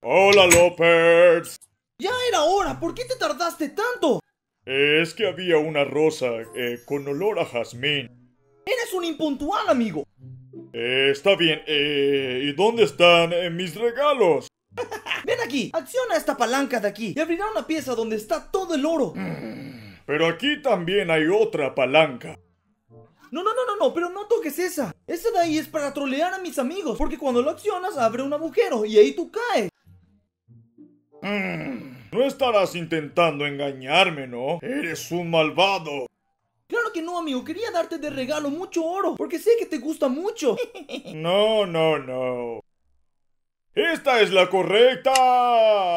Hola López. Ya era hora, ¿por qué te tardaste tanto? Es que había una rosa eh, con olor a jazmín. Eres un impuntual, amigo. Eh, está bien, eh, ¿y dónde están mis regalos? Ven aquí, acciona esta palanca de aquí y abrirá una pieza donde está todo el oro. Pero aquí también hay otra palanca. No, no, no, no, no, pero no toques esa. Esa de ahí es para trolear a mis amigos, porque cuando lo accionas abre un agujero y ahí tú caes. Mm. no estarás intentando engañarme, ¿no? Eres un malvado. Claro que no, amigo. Quería darte de regalo mucho oro, porque sé que te gusta mucho. no, no, no. Esta es la correcta.